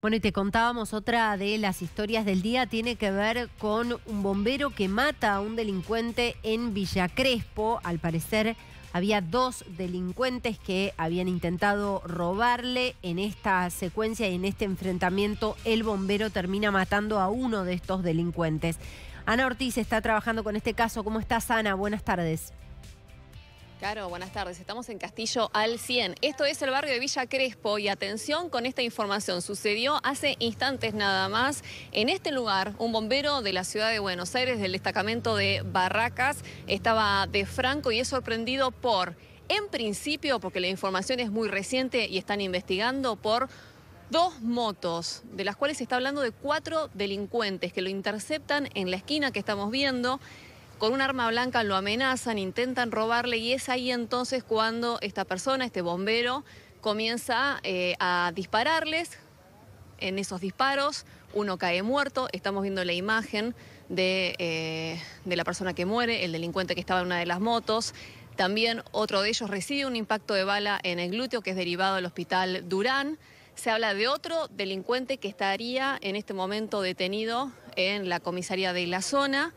Bueno, y te contábamos otra de las historias del día, tiene que ver con un bombero que mata a un delincuente en Villa Crespo. Al parecer había dos delincuentes que habían intentado robarle. En esta secuencia y en este enfrentamiento, el bombero termina matando a uno de estos delincuentes. Ana Ortiz está trabajando con este caso. ¿Cómo estás, Ana? Buenas tardes. Claro, buenas tardes. Estamos en Castillo al 100. Esto es el barrio de Villa Crespo y atención con esta información. Sucedió hace instantes nada más en este lugar. Un bombero de la ciudad de Buenos Aires, del destacamento de Barracas, estaba de franco y es sorprendido por, en principio, porque la información es muy reciente y están investigando por dos motos, de las cuales se está hablando de cuatro delincuentes que lo interceptan en la esquina que estamos viendo con un arma blanca lo amenazan, intentan robarle y es ahí entonces cuando esta persona, este bombero, comienza eh, a dispararles. En esos disparos uno cae muerto, estamos viendo la imagen de, eh, de la persona que muere, el delincuente que estaba en una de las motos. También otro de ellos recibe un impacto de bala en el glúteo que es derivado del hospital Durán. Se habla de otro delincuente que estaría en este momento detenido en la comisaría de la zona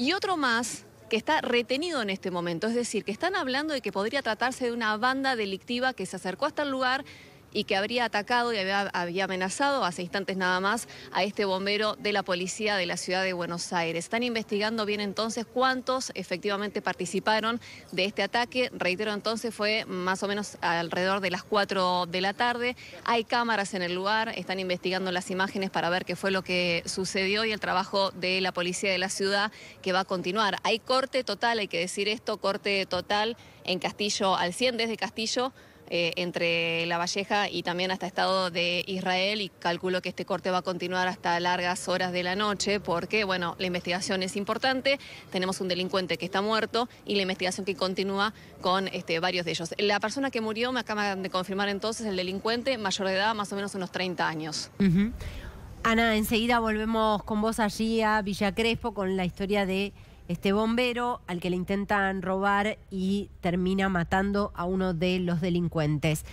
y otro más que está retenido en este momento. Es decir, que están hablando de que podría tratarse de una banda delictiva que se acercó hasta el lugar, y que habría atacado y había, amenazado hace instantes nada más a este bombero de la policía de la ciudad de Buenos Aires. Están investigando bien entonces cuántos efectivamente participaron de este ataque. Reitero entonces, fue más o menos alrededor de las 4 de la tarde. Hay cámaras en el lugar, están investigando las imágenes para ver qué fue lo que sucedió y el trabajo de la policía de la ciudad que va a continuar. Hay corte total, hay que decir esto, corte total en Castillo al 100 desde Castillo eh, entre La Valleja y también hasta Estado de Israel y calculo que este corte va a continuar hasta largas horas de la noche porque, bueno, la investigación es importante, tenemos un delincuente que está muerto y la investigación que continúa con este, varios de ellos. La persona que murió, me acaban de confirmar entonces, el delincuente, mayor de edad, más o menos unos 30 años. Ana, enseguida volvemos con vos allí a Villa Crespo con la historia de este bombero al que le intentan robar y termina matando a uno de los delincuentes.